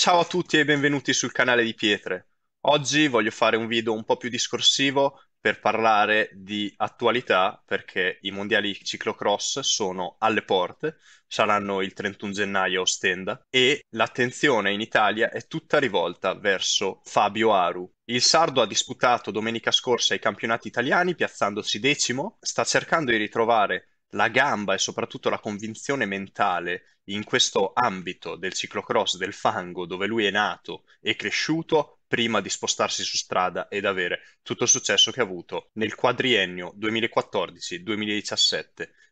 Ciao a tutti e benvenuti sul canale di Pietre. Oggi voglio fare un video un po' più discorsivo per parlare di attualità perché i mondiali ciclocross sono alle porte, saranno il 31 gennaio a Ostenda e l'attenzione in Italia è tutta rivolta verso Fabio Aru. Il sardo ha disputato domenica scorsa i campionati italiani piazzandosi decimo, sta cercando di ritrovare la gamba e soprattutto la convinzione mentale in questo ambito del ciclocross, del fango, dove lui è nato e cresciuto, prima di spostarsi su strada ed avere tutto il successo che ha avuto nel quadriennio 2014-2017,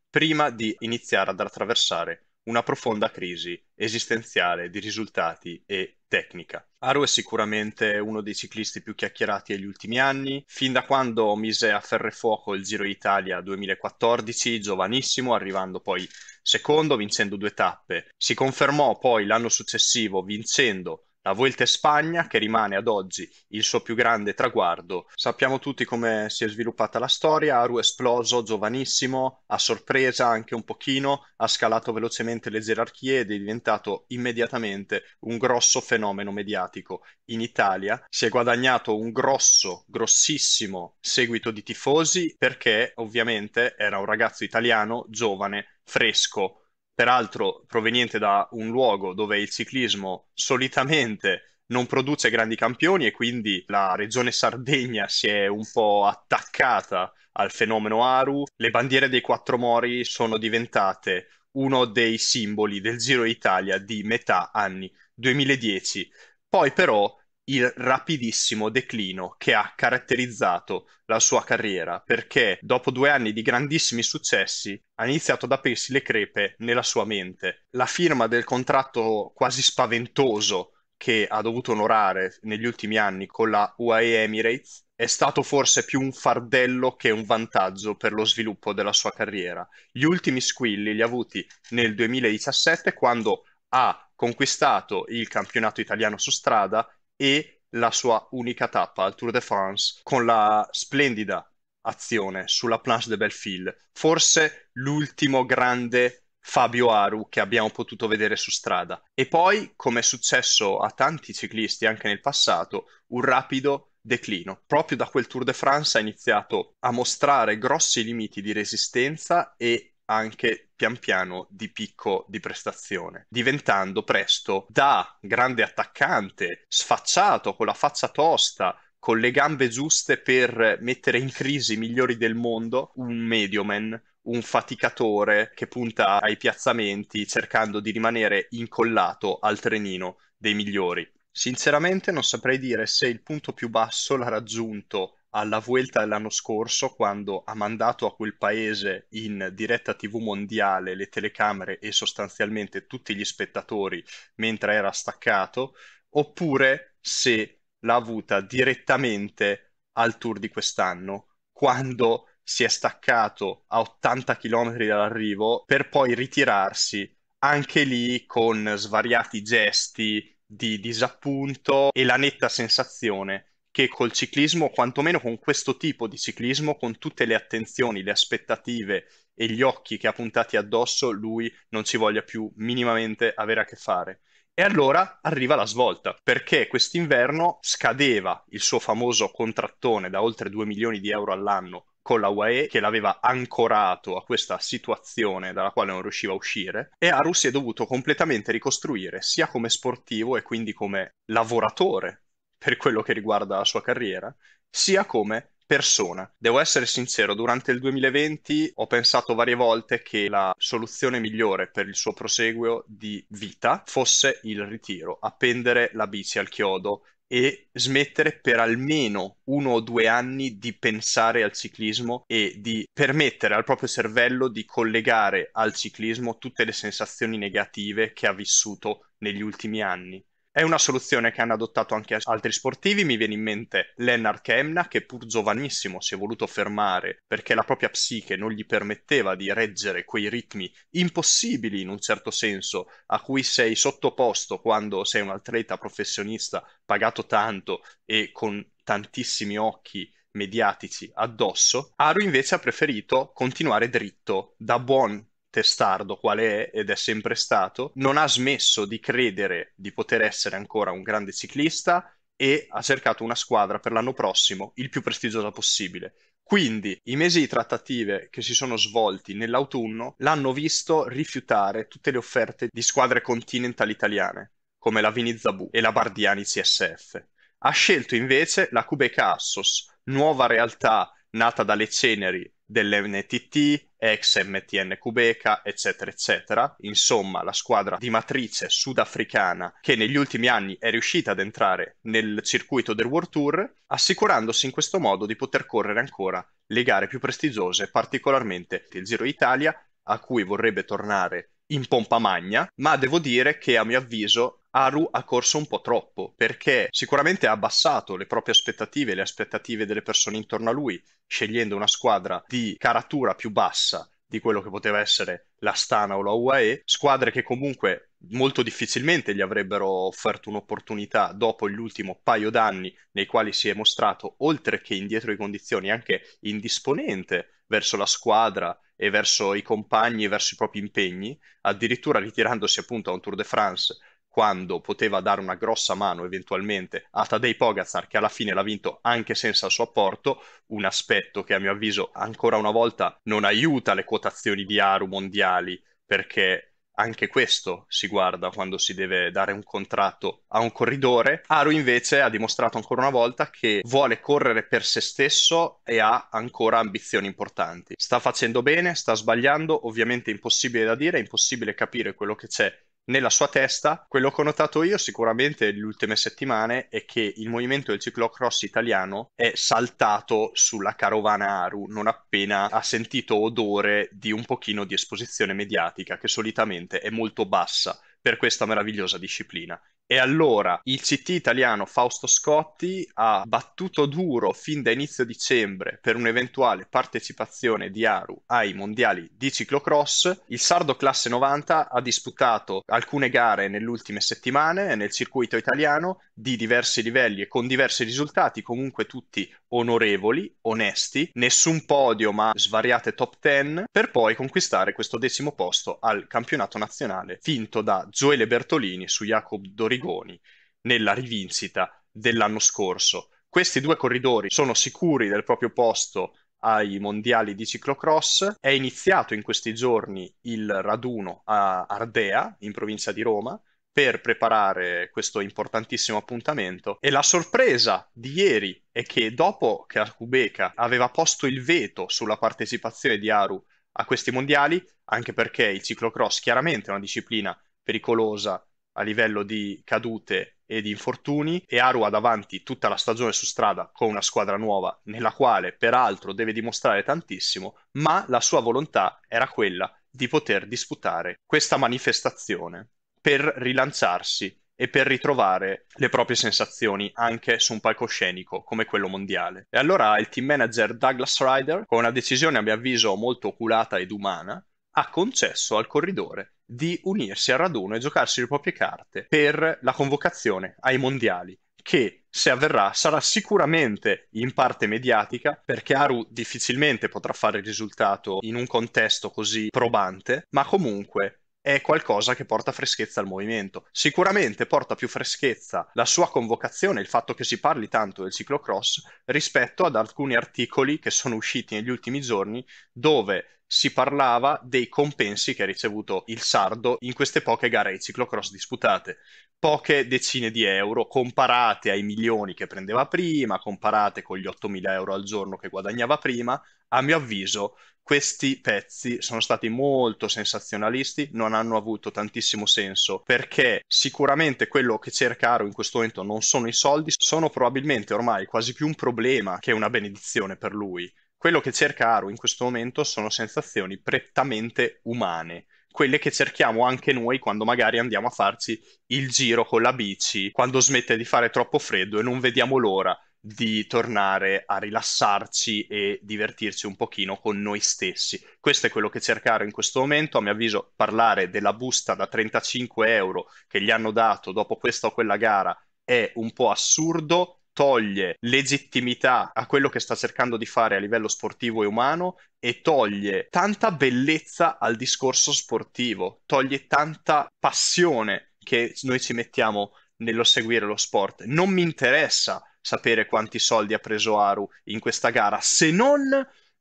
prima di iniziare ad attraversare una profonda crisi esistenziale di risultati e tecnica. Aru è sicuramente uno dei ciclisti più chiacchierati degli ultimi anni, fin da quando mise a ferro e fuoco il Giro d'Italia 2014, giovanissimo, arrivando poi secondo, vincendo due tappe. Si confermò poi l'anno successivo vincendo la Vuelta a Spagna, che rimane ad oggi il suo più grande traguardo. Sappiamo tutti come si è sviluppata la storia, Aru è esploso giovanissimo, a sorpresa anche un pochino, ha scalato velocemente le gerarchie ed è diventato immediatamente un grosso fenomeno mediatico. In Italia si è guadagnato un grosso, grossissimo seguito di tifosi perché ovviamente era un ragazzo italiano, giovane, fresco, peraltro proveniente da un luogo dove il ciclismo solitamente non produce grandi campioni e quindi la regione Sardegna si è un po' attaccata al fenomeno Aru. Le bandiere dei quattro mori sono diventate uno dei simboli del Giro d'Italia di metà anni 2010. Poi però il rapidissimo declino che ha caratterizzato la sua carriera, perché dopo due anni di grandissimi successi ha iniziato ad aprirsi le crepe nella sua mente. La firma del contratto quasi spaventoso che ha dovuto onorare negli ultimi anni con la UAE Emirates è stato forse più un fardello che un vantaggio per lo sviluppo della sua carriera. Gli ultimi squilli li ha avuti nel 2017 quando ha conquistato il campionato italiano su strada e la sua unica tappa al Tour de France con la splendida azione sulla planche de Belfil, forse l'ultimo grande Fabio Aru che abbiamo potuto vedere su strada. E poi, come è successo a tanti ciclisti anche nel passato, un rapido declino. Proprio da quel Tour de France ha iniziato a mostrare grossi limiti di resistenza e anche pian piano di picco di prestazione, diventando presto da grande attaccante, sfacciato, con la faccia tosta, con le gambe giuste per mettere in crisi i migliori del mondo, un medioman, un faticatore che punta ai piazzamenti cercando di rimanere incollato al trenino dei migliori. Sinceramente non saprei dire se il punto più basso l'ha raggiunto alla Vuelta dell'anno scorso quando ha mandato a quel paese in diretta TV mondiale le telecamere e sostanzialmente tutti gli spettatori mentre era staccato, oppure se l'ha avuta direttamente al tour di quest'anno, quando si è staccato a 80 km dall'arrivo per poi ritirarsi anche lì con svariati gesti di disappunto e la netta sensazione che col ciclismo, quantomeno con questo tipo di ciclismo, con tutte le attenzioni, le aspettative e gli occhi che ha puntati addosso, lui non ci voglia più minimamente avere a che fare. E allora arriva la svolta, perché quest'inverno scadeva il suo famoso contrattone da oltre 2 milioni di euro all'anno con la UAE che l'aveva ancorato a questa situazione dalla quale non riusciva a uscire e Arus si è dovuto completamente ricostruire sia come sportivo e quindi come lavoratore per quello che riguarda la sua carriera, sia come persona. Devo essere sincero, durante il 2020 ho pensato varie volte che la soluzione migliore per il suo proseguo di vita fosse il ritiro, appendere la bici al chiodo e smettere per almeno uno o due anni di pensare al ciclismo e di permettere al proprio cervello di collegare al ciclismo tutte le sensazioni negative che ha vissuto negli ultimi anni. È una soluzione che hanno adottato anche altri sportivi, mi viene in mente Lennart Kemna che pur giovanissimo si è voluto fermare perché la propria psiche non gli permetteva di reggere quei ritmi impossibili in un certo senso a cui sei sottoposto quando sei un atleta professionista pagato tanto e con tantissimi occhi mediatici addosso, Aru invece ha preferito continuare dritto da buon testardo qual è ed è sempre stato, non ha smesso di credere di poter essere ancora un grande ciclista e ha cercato una squadra per l'anno prossimo il più prestigiosa possibile. Quindi i mesi di trattative che si sono svolti nell'autunno l'hanno visto rifiutare tutte le offerte di squadre continental italiane, come la Vinizabu e la Bardiani CSF. Ha scelto invece la Cubeca Assos, nuova realtà nata dalle ceneri dell'NTT, ex MTN Kubeka, eccetera, eccetera. Insomma, la squadra di matrice sudafricana che negli ultimi anni è riuscita ad entrare nel circuito del World Tour, assicurandosi in questo modo di poter correre ancora le gare più prestigiose, particolarmente il Giro Italia, a cui vorrebbe tornare in pompa magna, ma devo dire che a mio avviso Aru ha corso un po' troppo perché sicuramente ha abbassato le proprie aspettative, e le aspettative delle persone intorno a lui, scegliendo una squadra di caratura più bassa di quello che poteva essere l'Astana o la UAE, squadre che comunque molto difficilmente gli avrebbero offerto un'opportunità dopo l'ultimo paio d'anni nei quali si è mostrato, oltre che indietro di condizioni, anche indisponente verso la squadra e verso i compagni e verso i propri impegni, addirittura ritirandosi appunto a un Tour de France quando poteva dare una grossa mano eventualmente a Tadei Pogazzar, che alla fine l'ha vinto anche senza il suo apporto, un aspetto che a mio avviso ancora una volta non aiuta le quotazioni di Aru mondiali, perché anche questo si guarda quando si deve dare un contratto a un corridore. Aru invece ha dimostrato ancora una volta che vuole correre per se stesso e ha ancora ambizioni importanti. Sta facendo bene, sta sbagliando, ovviamente è impossibile da dire, è impossibile capire quello che c'è nella sua testa, quello che ho notato io sicuramente nelle ultime settimane è che il movimento del ciclocross italiano è saltato sulla carovana Aru non appena ha sentito odore di un pochino di esposizione mediatica che solitamente è molto bassa per questa meravigliosa disciplina. E allora il CT italiano Fausto Scotti ha battuto duro fin da inizio dicembre per un'eventuale partecipazione di Aru ai mondiali di ciclocross. Il sardo classe 90 ha disputato alcune gare nelle ultime settimane nel circuito italiano di diversi livelli e con diversi risultati, comunque tutti onorevoli, onesti, nessun podio ma svariate top 10 per poi conquistare questo decimo posto al campionato nazionale vinto da Gioele Bertolini su Jacob Dorini Arrigoni nella rivincita dell'anno scorso. Questi due corridori sono sicuri del proprio posto ai mondiali di ciclocross. È iniziato in questi giorni il raduno a Ardea, in provincia di Roma, per preparare questo importantissimo appuntamento. E la sorpresa di ieri è che dopo che Arcubeca aveva posto il veto sulla partecipazione di Aru a questi mondiali, anche perché il ciclocross chiaramente è una disciplina pericolosa a livello di cadute e di infortuni e Aru ha davanti tutta la stagione su strada con una squadra nuova nella quale peraltro deve dimostrare tantissimo, ma la sua volontà era quella di poter disputare questa manifestazione per rilanciarsi e per ritrovare le proprie sensazioni anche su un palcoscenico come quello mondiale. E allora il team manager Douglas Ryder, con una decisione a mio avviso molto oculata ed umana, ha concesso al corridore di unirsi al raduno e giocarsi le proprie carte per la convocazione ai mondiali che se avverrà sarà sicuramente in parte mediatica perché Aru difficilmente potrà fare il risultato in un contesto così probante, ma comunque è qualcosa che porta freschezza al movimento. Sicuramente porta più freschezza la sua convocazione, il fatto che si parli tanto del ciclocross rispetto ad alcuni articoli che sono usciti negli ultimi giorni dove si parlava dei compensi che ha ricevuto il sardo in queste poche gare di ciclocross disputate. Poche decine di euro comparate ai milioni che prendeva prima, comparate con gli 8.000 euro al giorno che guadagnava prima, a mio avviso questi pezzi sono stati molto sensazionalisti, non hanno avuto tantissimo senso, perché sicuramente quello che cerca Aro in questo momento non sono i soldi, sono probabilmente ormai quasi più un problema che una benedizione per lui. Quello che cerca Aro in questo momento sono sensazioni prettamente umane, quelle che cerchiamo anche noi quando magari andiamo a farci il giro con la bici, quando smette di fare troppo freddo e non vediamo l'ora di tornare a rilassarci e divertirci un pochino con noi stessi. Questo è quello che cercare in questo momento, a mio avviso, parlare della busta da 35 euro che gli hanno dato dopo questa o quella gara è un po' assurdo, toglie legittimità a quello che sta cercando di fare a livello sportivo e umano e toglie tanta bellezza al discorso sportivo, toglie tanta passione che noi ci mettiamo nello seguire lo sport. Non mi interessa sapere quanti soldi ha preso Aru in questa gara, se non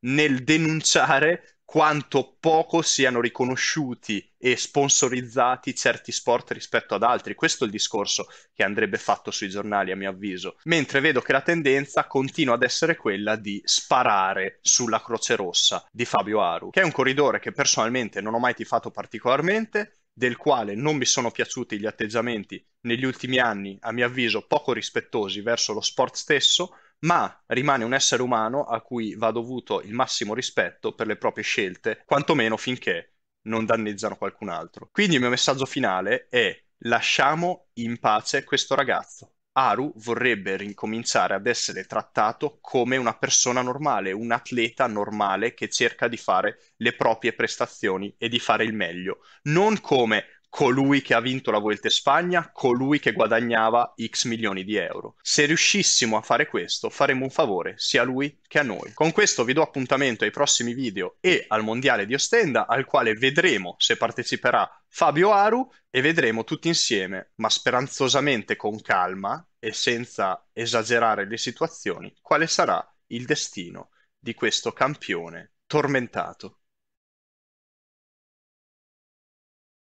nel denunciare quanto poco siano riconosciuti e sponsorizzati certi sport rispetto ad altri. Questo è il discorso che andrebbe fatto sui giornali, a mio avviso. Mentre vedo che la tendenza continua ad essere quella di sparare sulla Croce Rossa di Fabio Aru, che è un corridore che personalmente non ho mai tifato particolarmente, del quale non mi sono piaciuti gli atteggiamenti negli ultimi anni, a mio avviso poco rispettosi verso lo sport stesso, ma rimane un essere umano a cui va dovuto il massimo rispetto per le proprie scelte, quantomeno finché non danneggiano qualcun altro. Quindi il mio messaggio finale è lasciamo in pace questo ragazzo. Aru vorrebbe ricominciare ad essere trattato come una persona normale, un atleta normale che cerca di fare le proprie prestazioni e di fare il meglio, non come colui che ha vinto la Vuelta Spagna, colui che guadagnava X milioni di euro. Se riuscissimo a fare questo, faremmo un favore sia a lui che a noi. Con questo vi do appuntamento ai prossimi video e al Mondiale di Ostenda, al quale vedremo se parteciperà Fabio Aru e vedremo tutti insieme, ma speranzosamente con calma e senza esagerare le situazioni, quale sarà il destino di questo campione tormentato.